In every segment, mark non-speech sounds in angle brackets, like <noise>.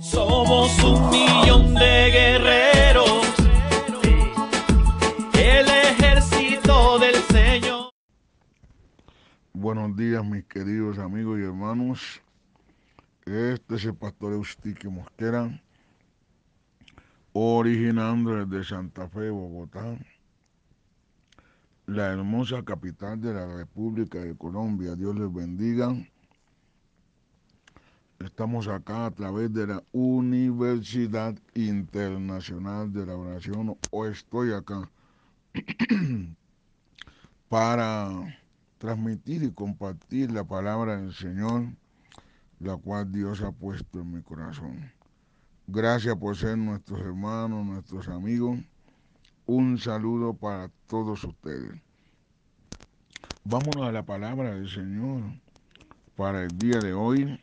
Somos un millón de guerreros, el ejército del Señor. Buenos días mis queridos amigos y hermanos. Este es el pastor Eustique Mosquera, originando desde Santa Fe, Bogotá, la hermosa capital de la República de Colombia. Dios les bendiga Estamos acá a través de la Universidad Internacional de la Oración, o estoy acá, <clears throat> para transmitir y compartir la palabra del Señor, la cual Dios ha puesto en mi corazón. Gracias por ser nuestros hermanos, nuestros amigos. Un saludo para todos ustedes. Vámonos a la palabra del Señor para el día de hoy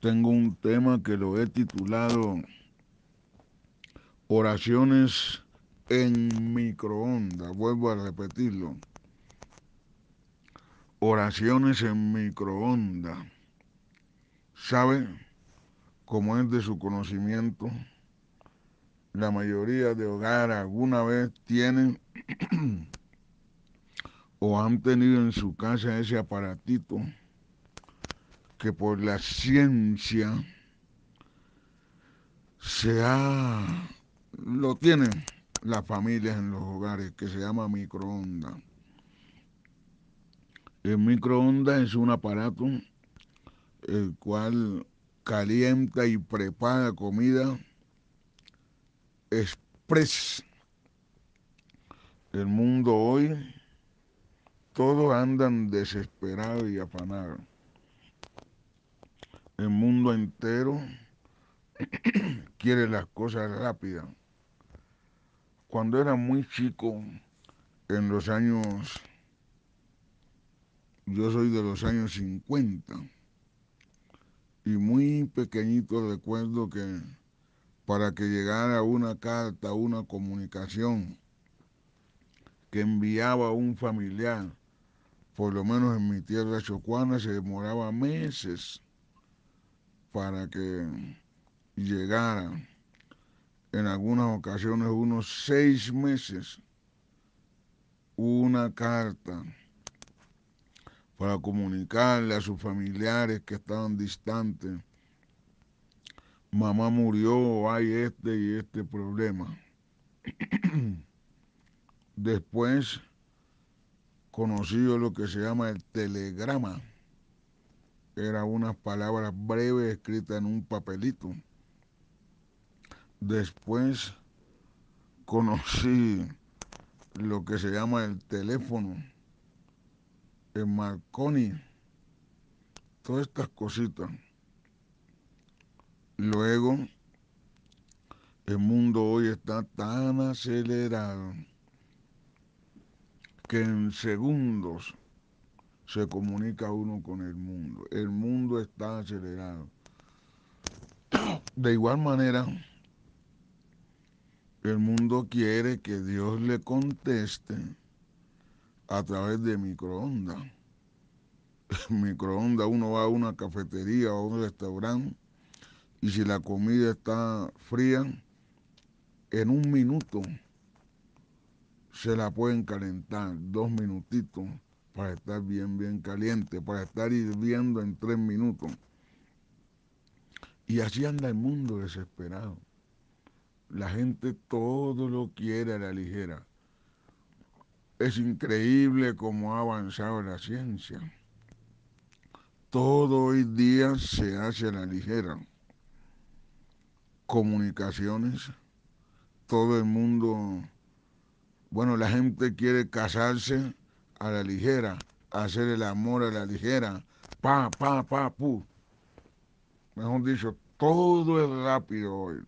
tengo un tema que lo he titulado Oraciones en microondas. Vuelvo a repetirlo. Oraciones en microonda. ¿Sabe? Como es de su conocimiento, la mayoría de hogares alguna vez tienen <clears throat> o han tenido en su casa ese aparatito que por la ciencia se ha, lo tienen las familias en los hogares, que se llama microondas. El microondas es un aparato el cual calienta y prepara comida express. El mundo hoy, todos andan desesperados y afanados el mundo entero <clears throat> quiere las cosas rápidas. Cuando era muy chico, en los años, yo soy de los años 50, y muy pequeñito recuerdo que para que llegara una carta, una comunicación que enviaba un familiar, por lo menos en mi tierra chocuana, se demoraba meses para que llegara en algunas ocasiones unos seis meses una carta para comunicarle a sus familiares que estaban distantes. Mamá murió, hay este y este problema. <clears throat> Después conoció lo que se llama el telegrama era unas palabras breves escritas en un papelito. Después conocí lo que se llama el teléfono, el Marconi, todas estas cositas. Luego, el mundo hoy está tan acelerado que en segundos se comunica uno con el mundo. El mundo está acelerado. De igual manera, el mundo quiere que Dios le conteste a través de microondas. microondas, uno va a una cafetería o a un restaurante y si la comida está fría, en un minuto se la pueden calentar, dos minutitos para estar bien, bien caliente, para estar hirviendo en tres minutos. Y así anda el mundo desesperado. La gente todo lo quiere a la ligera. Es increíble cómo ha avanzado la ciencia. Todo hoy día se hace a la ligera. Comunicaciones, todo el mundo, bueno, la gente quiere casarse a la ligera, hacer el amor a la ligera, pa, pa, pa, pu. Mejor dicho, todo es rápido hoy.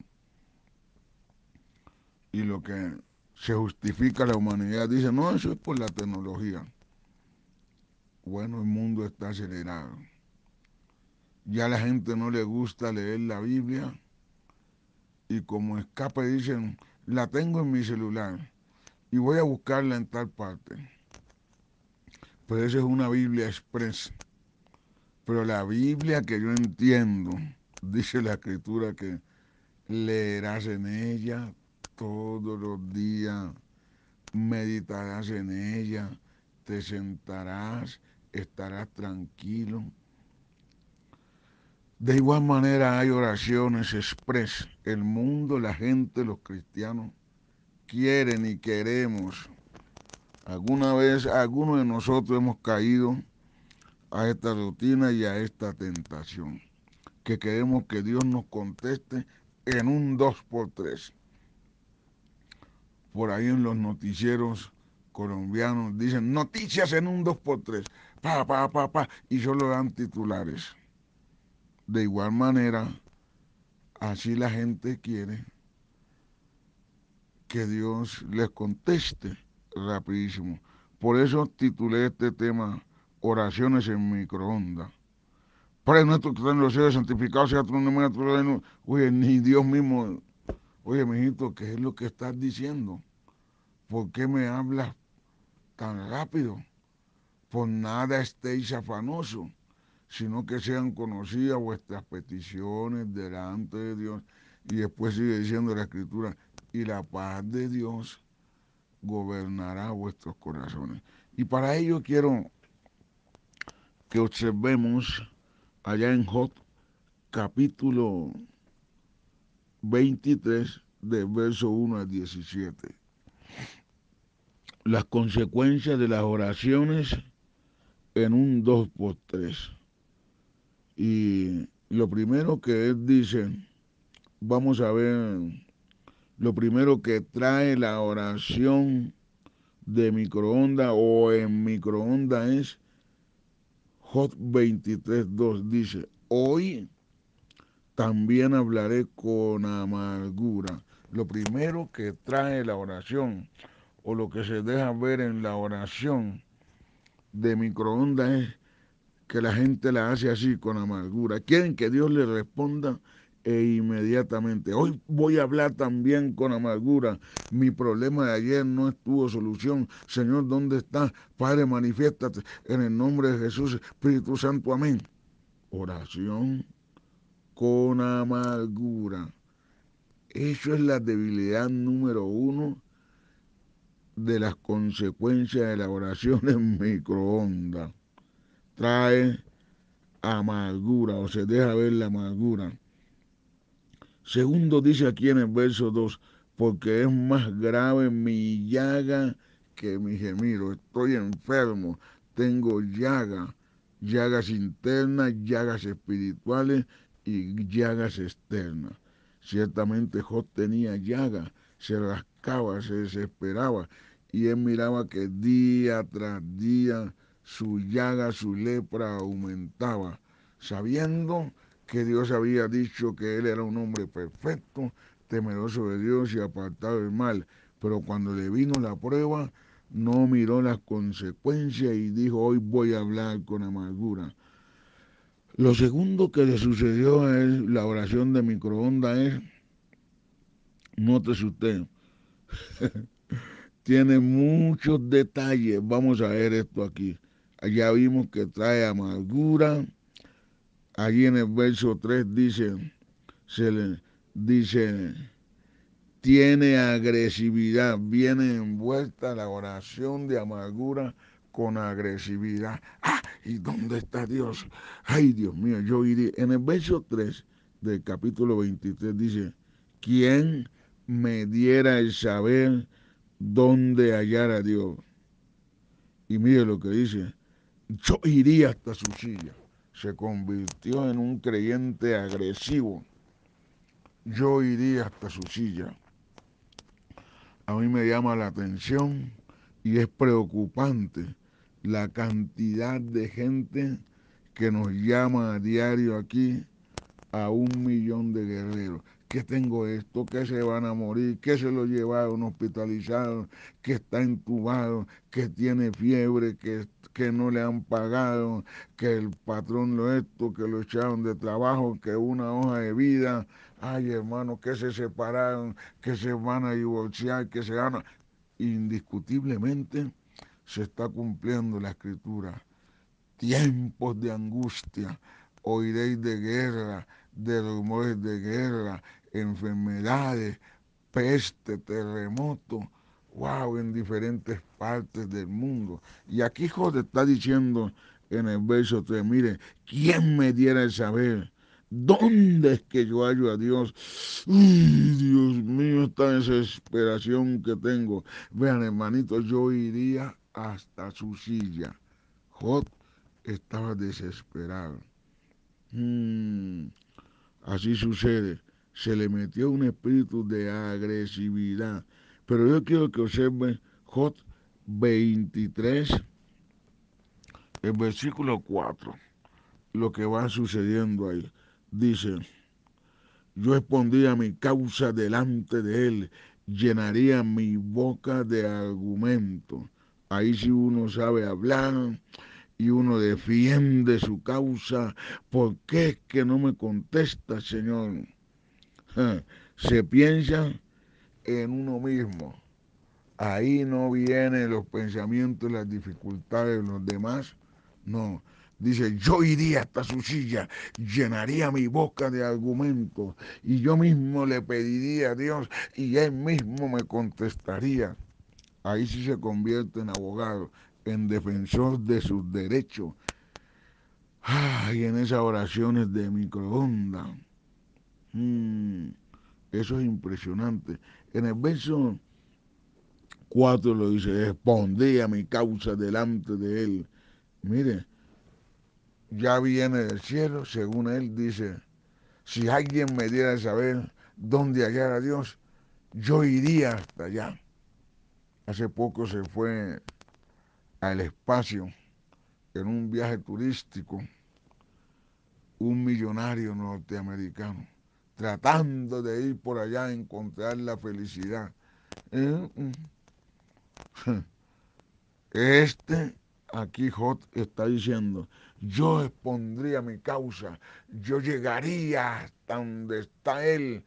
Y lo que se justifica la humanidad dice, no, eso es por la tecnología. Bueno, el mundo está acelerado. Ya a la gente no le gusta leer la Biblia. Y como escape dicen, la tengo en mi celular y voy a buscarla en tal parte pues eso es una Biblia expresa. Pero la Biblia que yo entiendo, dice la escritura que leerás en ella todos los días, meditarás en ella, te sentarás, estarás tranquilo. De igual manera hay oraciones expresas. El mundo, la gente, los cristianos quieren y queremos Alguna vez, alguno de nosotros hemos caído a esta rutina y a esta tentación, que queremos que Dios nos conteste en un 2 por tres. Por ahí en los noticieros colombianos dicen noticias en un dos por tres, pa, pa, pa, pa, y solo dan titulares. De igual manera, así la gente quiere que Dios les conteste rapidísimo. Por eso titulé este tema Oraciones en microondas. Padre nuestro que está en los cielos, santificado sea tu nombre, tu reino. Oye, ni Dios mismo. Oye, mijito, ¿qué es lo que estás diciendo? ¿Por qué me hablas tan rápido? Por nada estéis afanosos, sino que sean conocidas vuestras peticiones delante de Dios. Y después sigue diciendo la Escritura, y la paz de Dios, gobernará vuestros corazones. Y para ello quiero que observemos allá en Job capítulo 23 del verso 1 al 17. Las consecuencias de las oraciones en un 2 por 3. Y lo primero que él dice, vamos a ver lo primero que trae la oración de microonda o en microonda es Jot 23.2 dice, hoy también hablaré con amargura. Lo primero que trae la oración o lo que se deja ver en la oración de microonda es que la gente la hace así con amargura. Quieren que Dios le responda e inmediatamente. Hoy voy a hablar también con amargura. Mi problema de ayer no estuvo solución. Señor, ¿dónde estás? Padre, manifiéstate en el nombre de Jesús, Espíritu Santo. Amén. Oración con amargura. Eso es la debilidad número uno de las consecuencias de la oración en microondas. Trae amargura o se deja ver la amargura. Segundo dice aquí en el verso 2, porque es más grave mi llaga que mi gemido. Estoy enfermo, tengo llaga, llagas internas, llagas espirituales y llagas externas. Ciertamente Job tenía llaga, se rascaba, se desesperaba y él miraba que día tras día su llaga, su lepra aumentaba, sabiendo que Dios había dicho que él era un hombre perfecto, temeroso de Dios y apartado del mal. Pero cuando le vino la prueba, no miró las consecuencias y dijo, hoy voy a hablar con amargura. Lo segundo que le sucedió es la oración de microondas es, no te usted. <laughs> Tiene muchos detalles. Vamos a ver esto aquí. Allá vimos que trae amargura, allí en el verso 3 dice, se le dice, tiene agresividad, viene envuelta la oración de amargura con agresividad. ¡Ah! ¿Y dónde está Dios? Ay, Dios mío, yo iré. En el verso 3 del capítulo 23 dice, ¿quién me diera el saber dónde hallar a Dios? Y mire lo que dice, yo iría hasta su silla se convirtió en un creyente agresivo, yo iría hasta su silla. A mí me llama la atención y es preocupante la cantidad de gente que nos llama a diario aquí a un millón de guerreros que tengo esto, que se van a morir, que se lo llevaron hospitalizado, que está intubado, que tiene fiebre, que, que no le han pagado, que el patrón lo esto, que lo echaron de trabajo, que una hoja de vida, ay hermano, que se separaron, que se van a divorciar, que se van a... Indiscutiblemente se está cumpliendo la escritura. Tiempos de angustia, oiréis de guerra, de rumores de guerra enfermedades, peste, terremoto, wow, en diferentes partes del mundo. Y aquí José está diciendo en el verso 3, mire, ¿quién me diera el saber? ¿Dónde es que yo hallo a Dios? Dios mío, esta desesperación que tengo. Vean, hermanito, yo iría hasta su silla. Jot estaba desesperado. Mm, así sucede se le metió un espíritu de agresividad. Pero yo quiero que observe Jot 23, el versículo 4, lo que va sucediendo ahí. Dice, yo expondría mi causa delante de él, llenaría mi boca de argumento. Ahí si uno sabe hablar y uno defiende su causa, ¿por qué es que no me contesta, Señor? Eh, se piensa en uno mismo. Ahí no vienen los pensamientos, las dificultades de los demás. No. Dice, yo iría hasta su silla, llenaría mi boca de argumentos y yo mismo le pediría a Dios y él mismo me contestaría. Ahí sí se convierte en abogado, en defensor de sus derechos. y en esas oraciones de microondas. Mm, eso es impresionante. En el verso 4 lo dice, respondí a mi causa delante de él. Mire, ya viene del cielo, según él dice, si alguien me diera de saber dónde hallar a Dios, yo iría hasta allá. Hace poco se fue al espacio en un viaje turístico un millonario norteamericano tratando de ir por allá a encontrar la felicidad. ¿eh? <laughs> Este, aquí Jot está diciendo, yo expondría mi causa, yo llegaría hasta donde está él,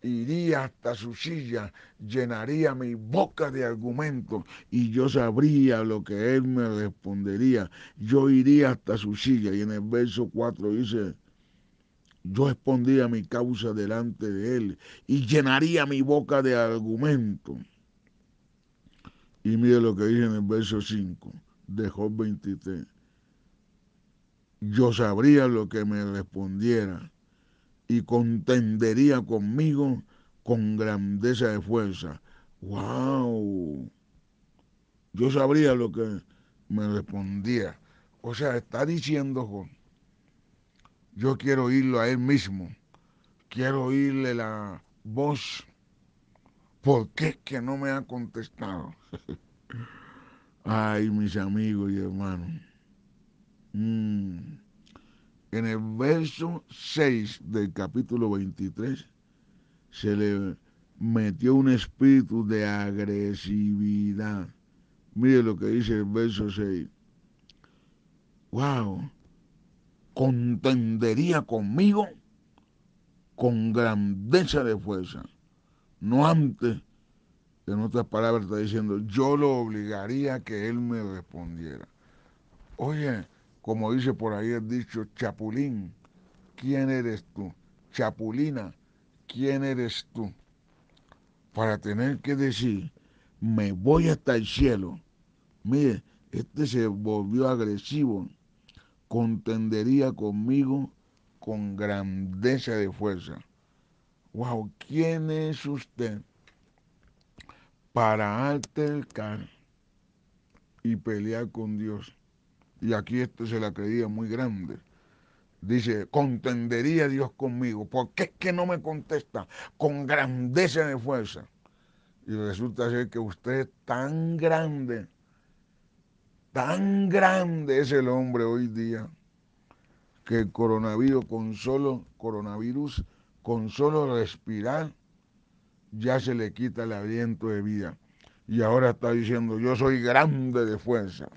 iría hasta su silla, llenaría mi boca de argumentos y yo sabría lo que él me respondería. Yo iría hasta su silla y en el verso 4 dice, yo expondría mi causa delante de él y llenaría mi boca de argumento. Y mire lo que dice en el verso 5 de Job 23. Yo sabría lo que me respondiera y contendería conmigo con grandeza de fuerza. ¡Wow! Yo sabría lo que me respondía. O sea, está diciendo Job yo quiero oírlo a él mismo. Quiero oírle la voz. ¿Por qué es que no me ha contestado? <laughs> Ay, mis amigos y hermanos. Mm. En el verso 6 del capítulo 23 se le metió un espíritu de agresividad. Mire lo que dice el verso 6. ¡Wow! contendería conmigo con grandeza de fuerza, no antes en otras palabras está diciendo, yo lo obligaría a que él me respondiera. Oye, como dice por ahí el dicho, Chapulín, ¿quién eres tú? Chapulina, ¿quién eres tú? Para tener que decir, me voy hasta el cielo. Mire, este se volvió agresivo contendería conmigo con grandeza de fuerza. Wow, ¿quién es usted para altercar y pelear con Dios? Y aquí esto se la creía muy grande. Dice, contendería Dios conmigo. ¿Por qué es que no me contesta? Con grandeza de fuerza. Y resulta ser que usted es tan grande Tan grande es el hombre hoy día que el coronavirus con solo coronavirus con solo respirar ya se le quita el aliento de vida. Y ahora está diciendo, yo soy grande de fuerza.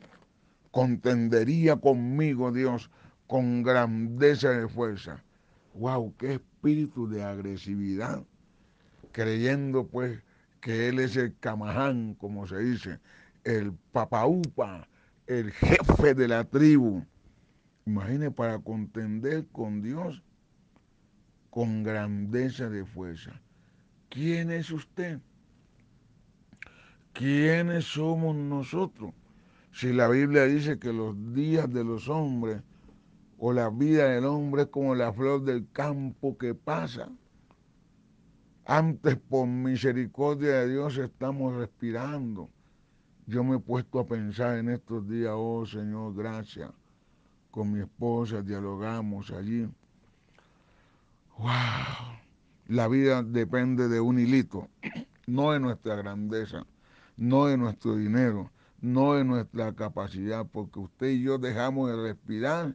Contendería conmigo Dios con grandeza de fuerza. ¡Wow! ¡Qué espíritu de agresividad! Creyendo pues que él es el camaján, como se dice, el papaupa, el jefe de la tribu. Imagine para contender con Dios con grandeza de fuerza. ¿Quién es usted? ¿Quiénes somos nosotros? Si la Biblia dice que los días de los hombres o la vida del hombre es como la flor del campo que pasa. Antes por misericordia de Dios estamos respirando. Yo me he puesto a pensar en estos días, oh Señor, gracias. Con mi esposa dialogamos allí. ¡Wow! La vida depende de un hilito, <clears throat> no de nuestra grandeza, no de nuestro dinero, no de nuestra capacidad, porque usted y yo dejamos de respirar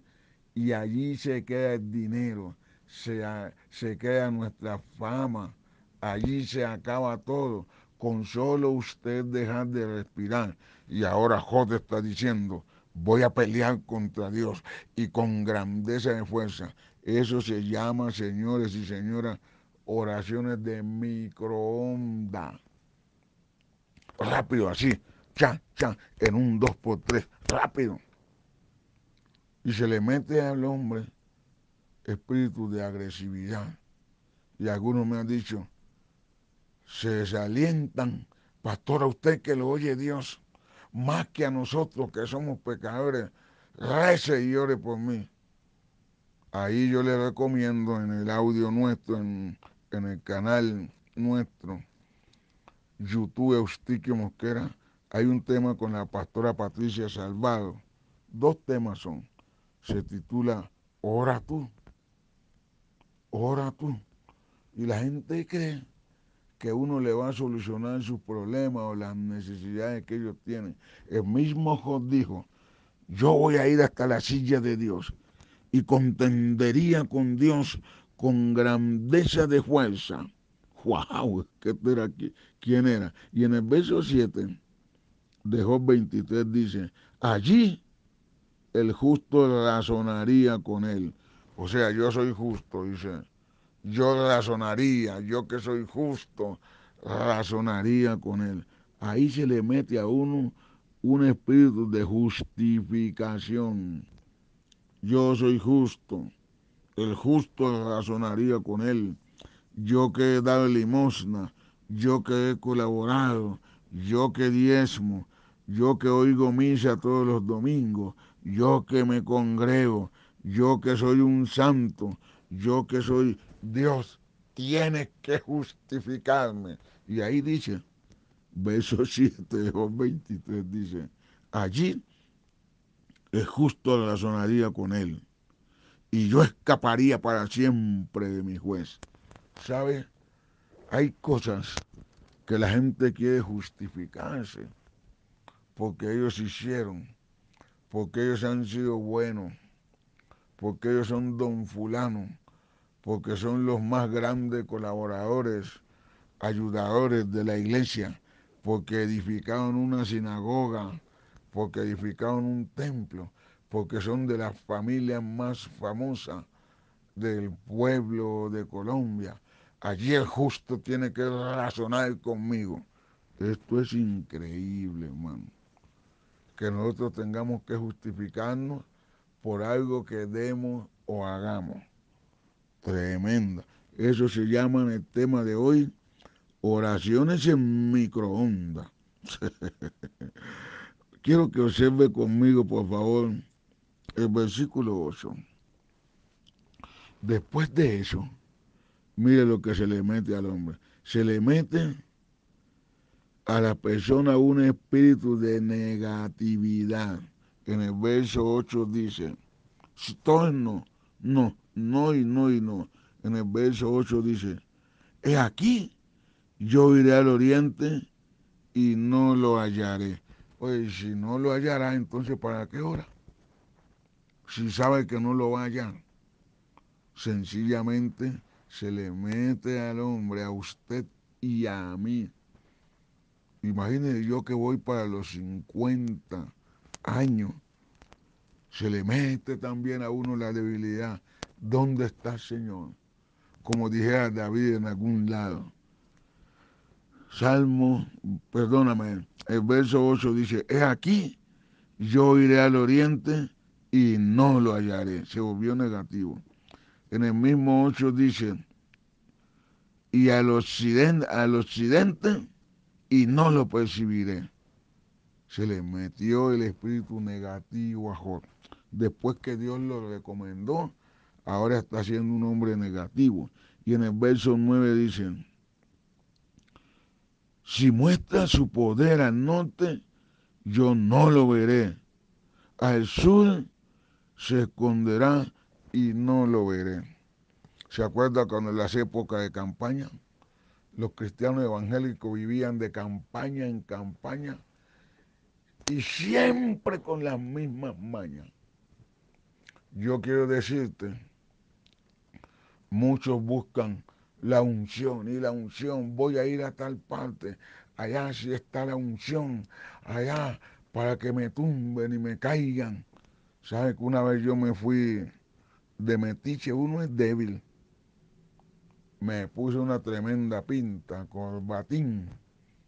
y allí se queda el dinero, se, se queda nuestra fama, allí se acaba todo con solo usted dejar de respirar. Y ahora Jod está diciendo, voy a pelear contra Dios y con grandeza de fuerza. Eso se llama, señores y señoras, oraciones de microonda. Rápido, así, cha, cha, en un 2 por 3 rápido. Y se le mete al hombre espíritu de agresividad. Y algunos me han dicho, se desalientan. Pastor, a usted que lo oye Dios, más que a nosotros que somos pecadores, rece y ore por mí. Ahí yo le recomiendo en el audio nuestro, en, en el canal nuestro, YouTube Eustiquio Mosquera, hay un tema con la pastora Patricia Salvado. Dos temas son. Se titula Ora tú. Ora tú. Y la gente cree que uno le va a solucionar sus problemas o las necesidades que ellos tienen. El mismo Job dijo, yo voy a ir hasta la silla de Dios y contendería con Dios con grandeza de fuerza. ¡Wow! ¿Qué era ¿Quién era? Y en el verso 7 de Job 23 dice, allí el justo razonaría con él. O sea, yo soy justo, dice yo razonaría, yo que soy justo, razonaría con él. Ahí se le mete a uno un espíritu de justificación. Yo soy justo, el justo razonaría con él. Yo que he dado limosna, yo que he colaborado, yo que diezmo, yo que oigo misa todos los domingos, yo que me congrego, yo que soy un santo, yo que soy Dios, tienes que justificarme. Y ahí dice, verso 7 <laughs> 23 dice, allí es justo la razonaría con él y yo escaparía para siempre de mi juez. ¿Sabes? Hay cosas que la gente quiere justificarse porque ellos hicieron, porque ellos han sido buenos, porque ellos son don fulano, porque son los más grandes colaboradores, ayudadores de la iglesia, porque edificaron una sinagoga, porque edificaron un templo, porque son de las familias más famosas del pueblo de Colombia. Allí el justo tiene que razonar conmigo. Esto es increíble, hermano. Que nosotros tengamos que justificarnos por algo que demos o hagamos. Tremenda. Eso se llama en el tema de hoy oraciones en microondas. <laughs> Quiero que observe conmigo, por favor, el versículo 8. Después de eso, mire lo que se le mete al hombre. Se le mete a la persona un espíritu de negatividad. En el verso 8 dice, No, no, no y no y no. En el verso 8 dice, he aquí, yo iré al oriente y no lo hallaré. Pues si no lo hallará, entonces ¿para qué hora? Si sabe que no lo va hallar. Sencillamente se le mete al hombre, a usted y a mí. Imagínese yo que voy para los 50 años. Se le mete también a uno la debilidad, ¿Dónde está Señor? Como dijera David en algún lado. Salmo, perdóname, el verso 8 dice, es aquí, yo iré al oriente y no lo hallaré. Se volvió negativo. En el mismo 8 dice, y al occidente, al occidente y no lo percibiré. Se le metió el espíritu negativo a Jorge. Después que Dios lo recomendó, ahora está siendo un hombre negativo. Y en el verso 9 dicen, si muestra su poder al norte, yo no lo veré. Al sur se esconderá y no lo veré. ¿Se acuerda cuando en las épocas de campaña? Los cristianos evangélicos vivían de campaña en campaña y siempre con las mismas mañas. Yo quiero decirte Muchos buscan la unción y la unción, voy a ir a tal parte, allá sí está la unción, allá para que me tumben y me caigan. ¿Sabe que una vez yo me fui de metiche? Uno es débil. Me puse una tremenda pinta, con batín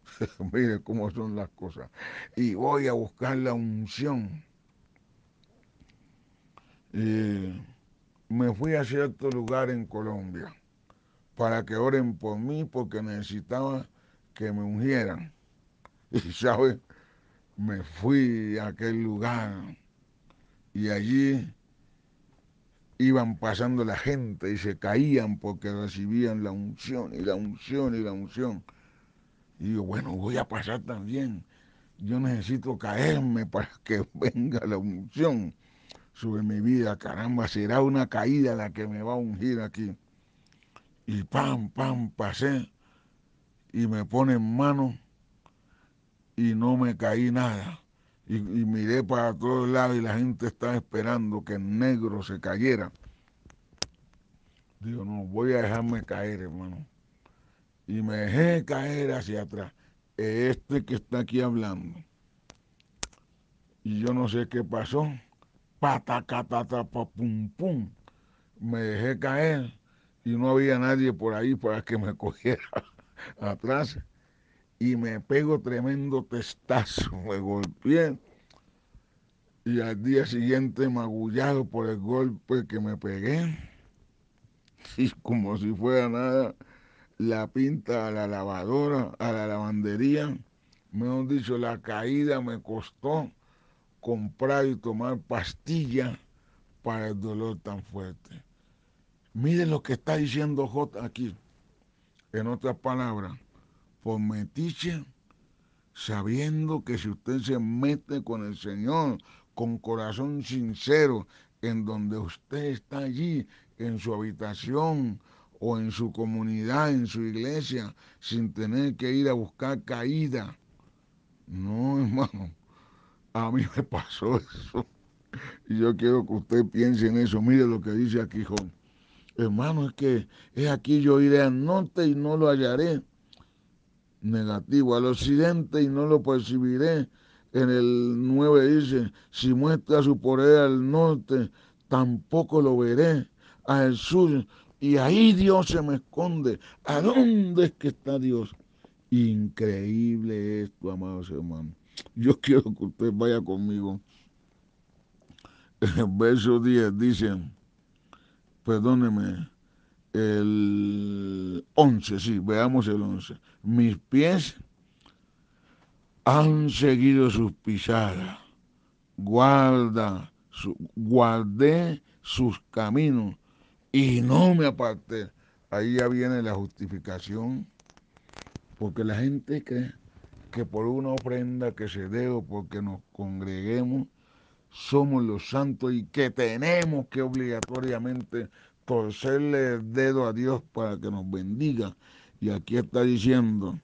<laughs> Mire cómo son las cosas. Y voy a buscar la unción. Eh, me fui a cierto lugar en Colombia para que oren por mí porque necesitaba que me ungieran. <laughs> Y sabes, me fui a aquel lugar y allí iban pasando la gente y se caían porque recibían la unción y la unción y la unción. Y yo, bueno, voy a pasar también. Yo necesito caerme para que <laughs> venga la unción sobre mi vida, caramba, será una caída la que me va a ungir aquí. Y pam, pam, pasé y me pone en mano y no me caí nada. Y, y miré para todos lados y la gente estaba esperando que el negro se cayera. Digo, no, voy a dejarme caer, hermano. Y me dejé caer hacia atrás. Este que está aquí hablando. Y yo no sé qué pasó pum pum. Me dejé caer y no había nadie por ahí para que me <laughs> cogiera atrás. Y me pego tremendo testazo, me golpeé. Y al día siguiente magullado por el golpe que me pegué. <laughs> Y como si fuera nada, la pinta a la lavadora, a la lavandería. me han dicho, la caída me costó comprar y tomar pastillas para el dolor tan fuerte. Miren lo que está diciendo J aquí. En otras palabras, por metiche, sabiendo que si usted se mete con el Señor, con corazón sincero, en donde usted está allí, en su habitación o en su comunidad, en su iglesia, sin tener que ir a buscar caída. No, <laughs> hermano, a mí me pasó <laughs> eso. Y yo quiero que usted piense en eso. Mire lo que dice aquí, Hermano, es que es aquí yo iré al norte y no lo hallaré. Negativo, al occidente y no lo percibiré. En el 9 dice, si muestra su poder al norte, tampoco lo veré. Al sur, y ahí Dios se me esconde. ¿A dónde es que está Dios? Increíble esto, amados hermanos. <laughs> yo quiero que usted vaya conmigo. En verso 10 dice, perdóneme, el 11, sí, veamos el 11. Mis pies han seguido sus pisadas, guarda, guardé sus caminos y no me aparté. Ahí ya viene la justificación, porque la gente que que por una ofrenda que se dé o porque nos congreguemos, somos los santos y que tenemos que obligatoriamente torcerle el dedo a Dios para que nos bendiga. Y aquí está diciendo,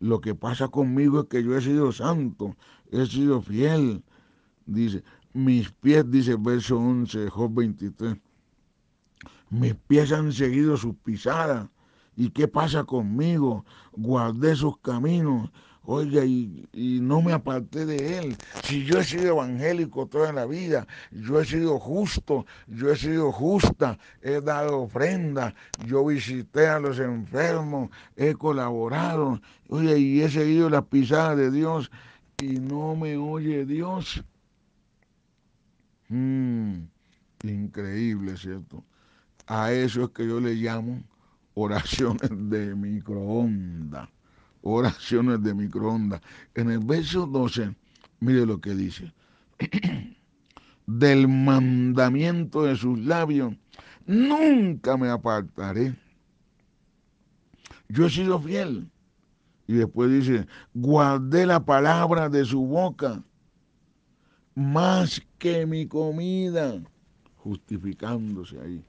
lo que pasa conmigo es que yo he sido santo, he sido fiel. Dice, mis pies, dice verso 11, Job 23, mis pies han seguido sus pisadas. ¿Y qué pasa conmigo? Guardé sus caminos Oye, y, no me aparté de él. Si yo he sido evangélico toda la vida, yo he sido justo, yo he sido justa, he dado ofrenda, yo visité a los enfermos, he colaborado, Oye, y he seguido las pisadas de Dios y no me oye Dios. Mm, increíble, ¿cierto? A eso es que yo le llamo oraciones de microondas oraciones de microondas. En el verso 12, mire lo que dice. <clears throat> Del mandamiento de sus labios, nunca me apartaré. Yo he sido fiel. Y después dice, guardé la palabra de su boca más que mi comida, justificándose ahí.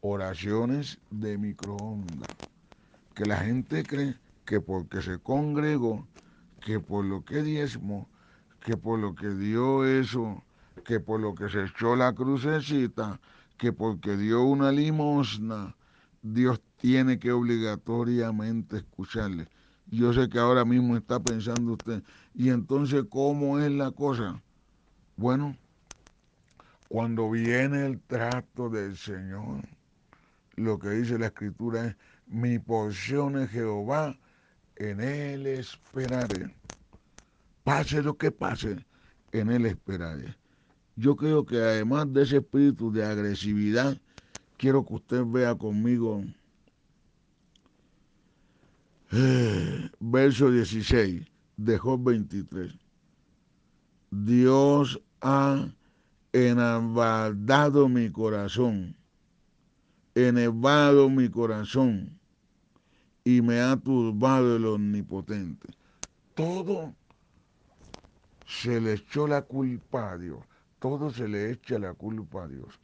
Oraciones de microondas, que la gente cree que porque se congregó, que por lo que diezmo, que por lo que dio eso, que por lo que se echó la crucecita, que porque dio una limosna, Dios tiene que obligatoriamente escucharle. Yo sé que ahora mismo está pensando usted, ¿y entonces cómo es la cosa? Bueno, cuando viene el trato del Señor, lo que dice la escritura es, mi porción es Jehová en Él esperaré. Pase lo que pase, en Él esperaré. Yo creo que además de ese espíritu de agresividad, quiero que usted vea conmigo eh, verso 16 de Job 23. Dios ha enabaldado mi corazón, enevado mi corazón y me ha turbado el omnipotente. Todo se le echó la culpa a Dios, todo se le echa la culpa a Dios.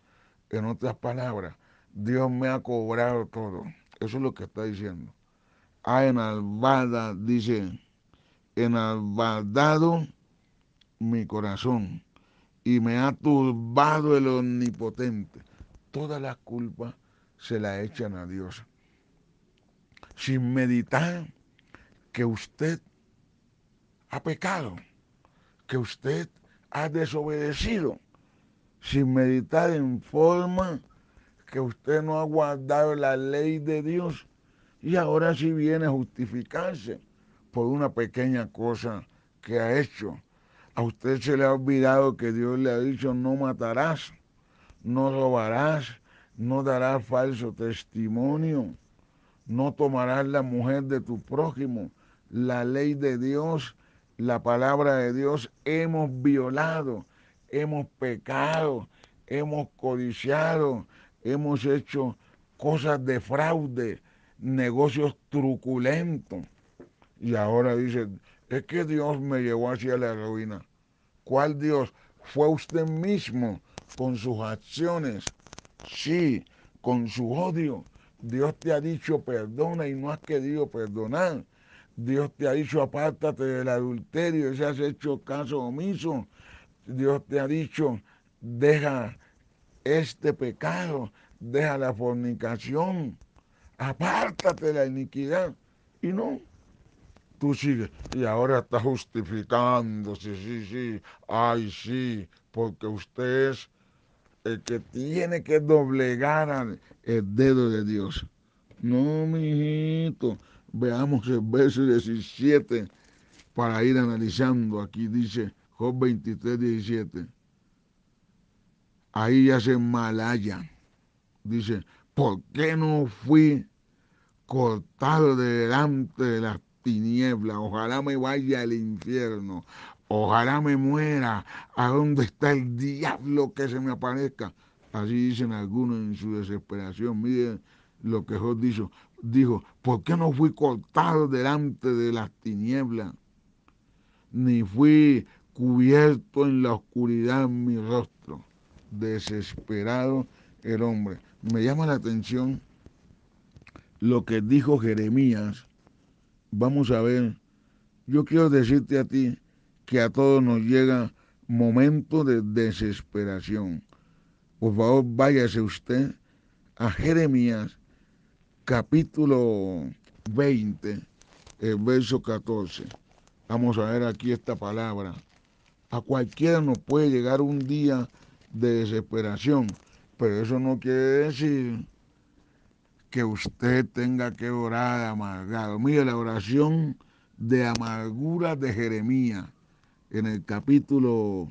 En otras palabras, Dios me ha cobrado todo. Eso es lo que está diciendo. Ha enalbada, dice, enalvadado mi corazón y me ha turbado el omnipotente. Todas las culpas se la echan a Dios sin meditar que usted ha pecado, que usted ha desobedecido, sin meditar en forma que usted no ha guardado la ley de Dios y ahora sí viene a justificarse por una pequeña cosa que ha hecho. A usted se le ha olvidado que Dios le ha dicho no matarás, no robarás, no darás falso testimonio no tomarás la mujer de tu prójimo. La ley de Dios, la palabra de Dios, hemos violado, hemos pecado, hemos codiciado, hemos hecho cosas de fraude, negocios truculentos. Y ahora dice, es que Dios me llevó hacia la ruina. ¿Cuál Dios? Fue usted mismo con sus acciones, sí, con su odio, Dios te ha dicho perdona y no has querido perdonar. Dios te ha dicho apártate del adulterio y se has hecho caso omiso. Dios te ha dicho deja este pecado, deja la fornicación, apártate de la iniquidad. Y no, tú sigues. Y ahora está justificándose, sí, sí, ay, sí, porque usted es el que tiene que doblegar el dedo de Dios. No, mijito. Veamos el verso 17 para ir analizando. Aquí dice Job 23, 17. Ahí ya se malaya. Dice, ¿por qué no fui cortado delante de las tinieblas? Ojalá me vaya al infierno. Ojalá me muera. ¿A dónde está el diablo que se me aparezca? Así dicen algunos en su desesperación. Miren lo que Job dijo. Dijo, ¿por qué no fui cortado delante de las tinieblas? Ni fui cubierto en la oscuridad mi rostro. Desesperado el hombre. Me llama la atención lo que dijo Jeremías. Vamos a ver. Yo quiero decirte a ti que a todos nos llega momento de desesperación. Por favor, váyase usted a Jeremías capítulo 20, el verso 14. Vamos a ver aquí esta palabra. A cualquiera nos puede llegar un día de desesperación, pero eso no quiere decir que usted tenga que orar amargado. Mire la oración de amargura de Jeremías en el capítulo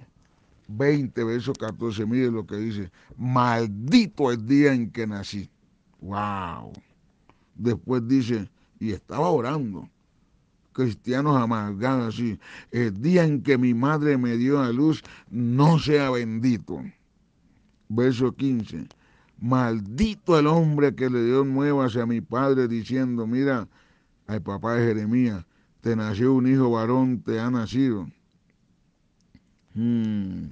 20, verso 14, mire lo que dice, maldito el día en que nací. ¡Wow! Después dice, y estaba orando, cristianos amargados así, el día en que mi madre me dio a luz, no sea bendito. Verso 15, maldito el hombre que le dio nuevas a mi padre diciendo, mira, al papá de Jeremías, te nació un hijo varón, te ha nacido Mm.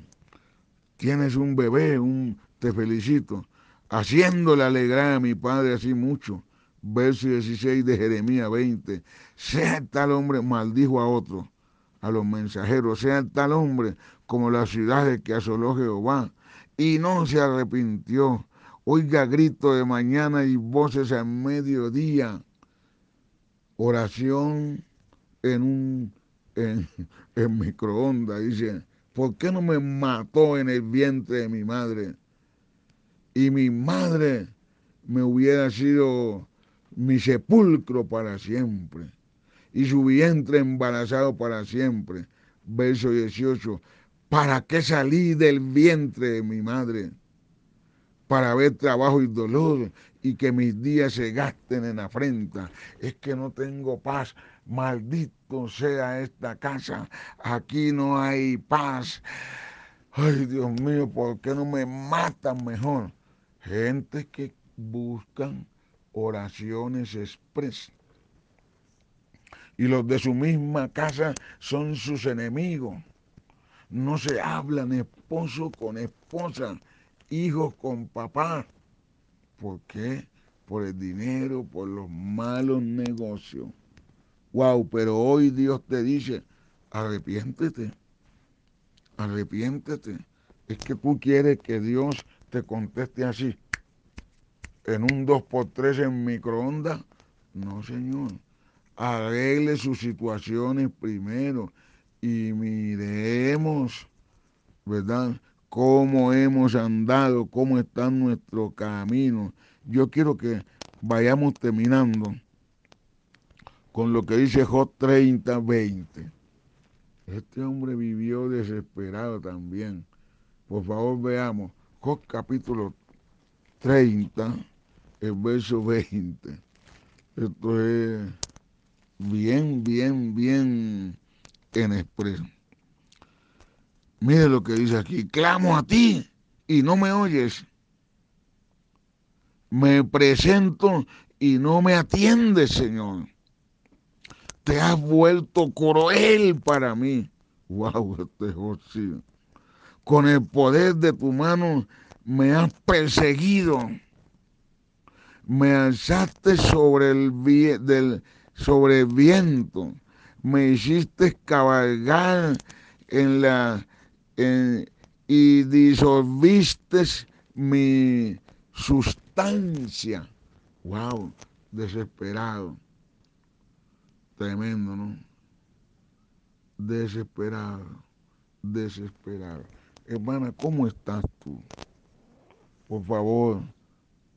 tienes un bebé, un, te felicito, haciéndole alegrar a mi padre así mucho. Verso 16 de Jeremías 20. Sea tal hombre, maldijo a otro, a los mensajeros, sea tal hombre como ciudad de que asoló Jehová, y no se arrepintió. Oiga grito de mañana y voces al mediodía. Oración en un en, en microondas, dice ¿por qué no me mató en el vientre de mi madre? Y mi madre me hubiera sido mi sepulcro para siempre y su vientre embarazado para siempre. Verso 18, ¿para qué salí del vientre de mi madre? Para ver trabajo y dolor y que mis días se gasten en afrenta. Es que no tengo paz Maldito sea esta casa, aquí no hay paz. Ay, Dios mío, ¿por qué no me matan mejor? Gente que buscan oraciones expresas. Y los de su misma casa son sus enemigos. No se hablan esposo con esposa, hijos con papá. ¿Por qué? Por el dinero, por los malos negocios. Wow, pero hoy Dios te dice, arrepiéntete, arrepiéntete. Es que tú quieres que Dios te conteste así, en un 2x3 en microondas. No, Señor. Arregle sus situaciones primero y miremos, ¿verdad? Cómo hemos andado, cómo está nuestro camino. Yo quiero que vayamos terminando con lo que dice Job 30, 20. Este hombre vivió desesperado también. Por favor, veamos. Job capítulo 30, el verso 20. Esto es bien, bien, bien en expreso. Mire lo que dice aquí. Clamo a ti y no me oyes. Me presento y no me atiendes, Señor te has vuelto cruel para mí. Wow, este Con el poder de tu mano me has perseguido. Me alzaste sobre el, del, sobre viento. Me hiciste cabalgar en la y disolviste mi sustancia. Wow, desesperado. Tremendo, ¿no? desesperado, desesperado, Hermana, ¿cómo estás tú? Por favor,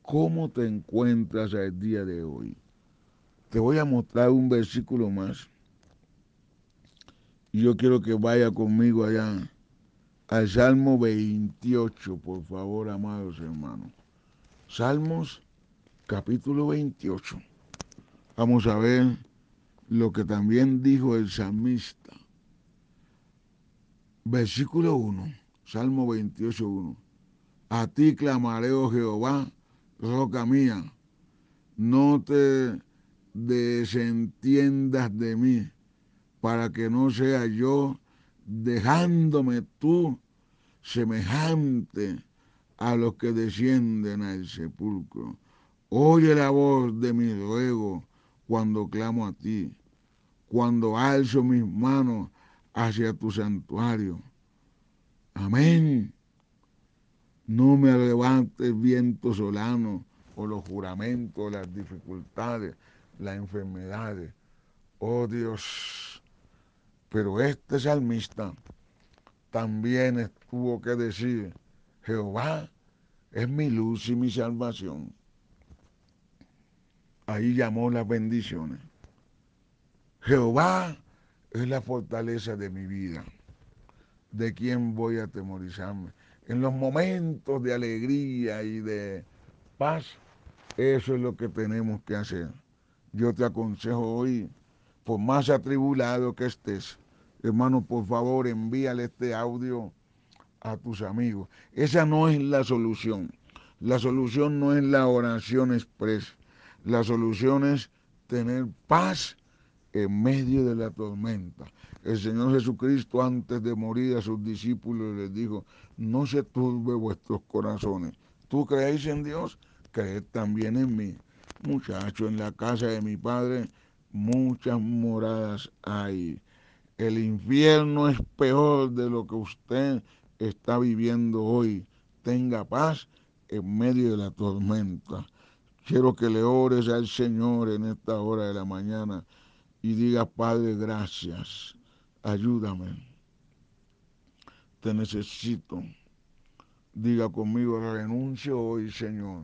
¿cómo te encuentras el día de hoy? Te voy a mostrar un versículo más. Y yo quiero que vaya conmigo allá al Salmo 28, por favor, amados hermanos. Salmos capítulo 28. Vamos a ver lo que también dijo el salmista. Versículo 1, Salmo 28, 1. A ti clamaré, oh Jehová, roca mía, no te desentiendas de mí, para que no sea yo dejándome tú semejante a los que descienden al sepulcro. Oye la voz de mi ruego cuando clamo a ti, cuando alzo mis manos hacia tu santuario. Amén. No me levante el viento solano o los juramentos, las dificultades, las enfermedades. Oh Dios. Pero este salmista también tuvo que decir, Jehová es mi luz y mi salvación ahí llamó las bendiciones. Jehová es la fortaleza de mi vida. ¿De quién voy a atemorizarme? En los momentos de alegría y de paz, eso es lo que tenemos que hacer. Yo te aconsejo hoy, por más atribulado que estés, hermano, por favor envíale este audio a tus amigos. Esa no es la solución. La solución no es la oración expresa. La solución es tener paz en medio de la tormenta. El Señor Jesucristo antes de morir a sus discípulos les dijo, no se turbe vuestros corazones. Tú creéis en Dios, creed también en mí. Muchacho, en la casa de mi padre muchas moradas hay. El infierno es peor de lo que usted está viviendo hoy. Tenga paz en medio de la tormenta. Quiero que le ores al Señor en esta hora de la mañana y diga, Padre, gracias, ayúdame, te necesito. Diga conmigo, renuncio hoy, Señor,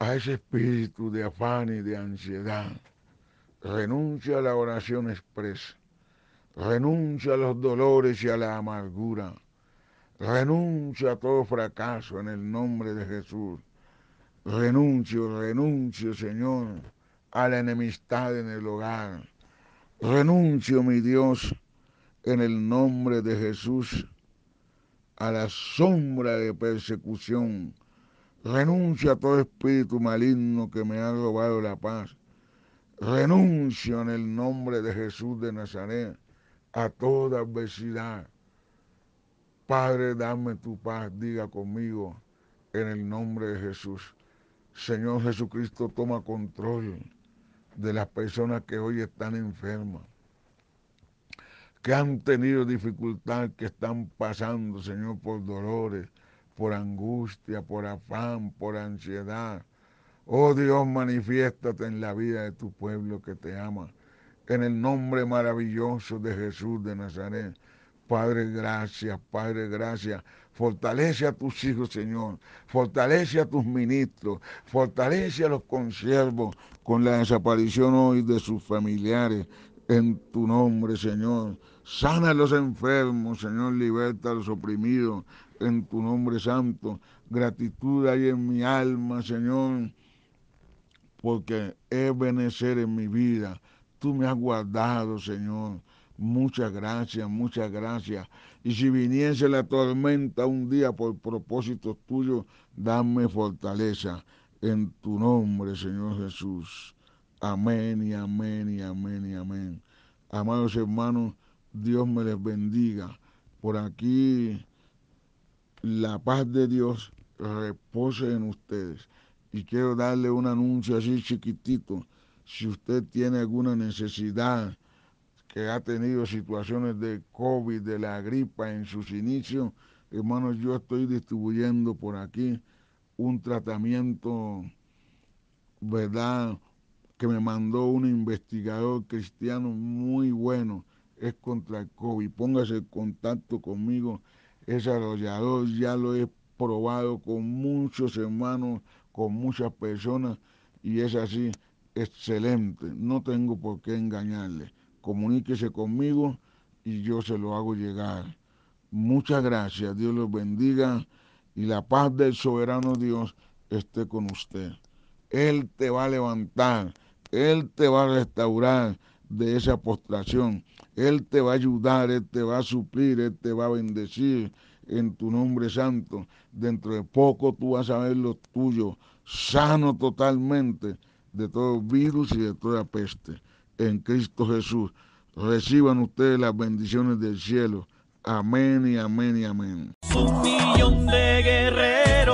a ese espíritu de afán y de ansiedad. Renuncio a la oración expresa. Renuncio a los dolores y a la amargura. Renuncio a todo fracaso en el nombre de Jesús Renuncio, renuncio, Señor, a la enemistad en el hogar. Renuncio, mi Dios, en el nombre de Jesús, a la sombra de persecución. Renuncio a todo espíritu maligno que me ha robado la paz. Renuncio en el nombre de Jesús de Nazaret a toda adversidad. Padre, dame tu paz, diga conmigo en el nombre de Jesús. Señor Jesucristo, toma control de las personas que hoy están enfermas, que han tenido dificultad, que están pasando, Señor, por dolores, por angustia, por afán, por ansiedad. Oh Dios, manifiéstate en la vida de tu pueblo que te ama. En el nombre maravilloso de Jesús de Nazaret. Padre, gracias, Padre, gracias. Fortalece a tus hijos, Señor. Fortalece a tus ministros. Fortalece a los conciervos con la desaparición hoy de sus familiares. En tu nombre, Señor. Sana a los enfermos, Señor. Liberta a los oprimidos. En tu nombre santo. Gratitud hay en mi alma, Señor. Porque he benecer en mi vida. Tú me has guardado, Señor. Muchas gracias, muchas gracias. Y si viniese la tormenta un día por propósito tuyo, dame fortaleza en tu nombre, Señor Jesús. Amén y amén y amén y amén. Amados hermanos, Dios me les bendiga. Por aquí la paz de Dios repose en ustedes. Y quiero darle un anuncio así chiquitito. Si usted tiene alguna necesidad, que ha tenido situaciones de COVID, de la gripa en sus inicios. Hermanos, yo estoy distribuyendo por aquí un tratamiento, ¿verdad? Que me mandó un investigador cristiano muy bueno. Es contra el COVID. Póngase en contacto conmigo. es arrollador ya lo he probado con muchos hermanos, con muchas personas y es así excelente. No tengo por qué engañarle comuníquese conmigo y yo se lo hago llegar. Muchas gracias, Dios los bendiga y la paz del soberano Dios esté con usted. Él te va a levantar, Él te va a restaurar de esa postración, Él te va a ayudar, Él te va a suplir, Él te va a bendecir en tu nombre santo. Dentro de poco tú vas a ver lo tuyo, sano totalmente de todo virus y de toda peste en Cristo Jesús. Reciban ustedes las bendiciones del cielo. Amén y amén y amén. Un millón de